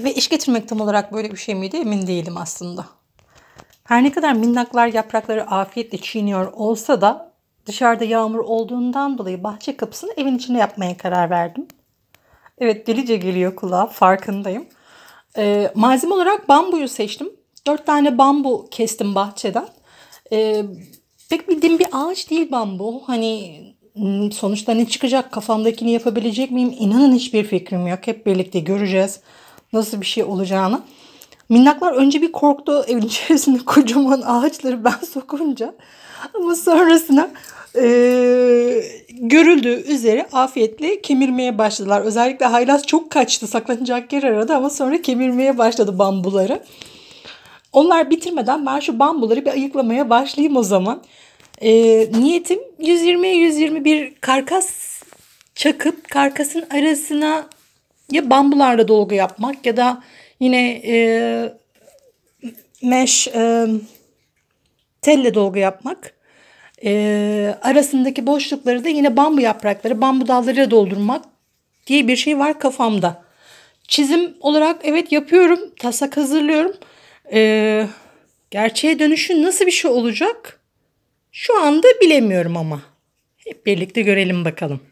Ve iş getirmek tam olarak böyle bir şey miydi emin değilim aslında. Her ne kadar minnaklar yaprakları afiyetle çiğniyor olsa da dışarıda yağmur olduğundan dolayı bahçe kapısını evin içine yapmaya karar verdim. Evet delice geliyor kulağa farkındayım. Ee, malzeme olarak bambuyu seçtim. Dört tane bambu kestim bahçeden. Ee, pek bildiğim bir ağaç değil bambu. Hani hmm, sonuçta ne çıkacak kafamdakini yapabilecek miyim? İnanın hiçbir fikrim yok. Hep birlikte göreceğiz nasıl bir şey olacağını. Minnaklar önce bir korktu evin içerisinde kocaman ağaçları ben sokunca. Ama sonrasında e, görüldüğü üzere afiyetle kemirmeye başladılar. Özellikle haylaz çok kaçtı saklanacak yer aradı ama sonra kemirmeye başladı bambuları. Onlar bitirmeden ben şu bambuları bir ayıklamaya başlayayım o zaman. E, niyetim 120 121 karkas çakıp karkasın arasına ya bambularla dolgu yapmak ya da yine e, mesh e, telle dolgu yapmak. E, arasındaki boşlukları da yine bambu yaprakları, bambu dallarıyla doldurmak diye bir şey var kafamda. Çizim olarak evet yapıyorum, tasak hazırlıyorum. E, gerçeğe dönüşün nasıl bir şey olacak? Şu anda bilemiyorum ama. Hep birlikte görelim bakalım.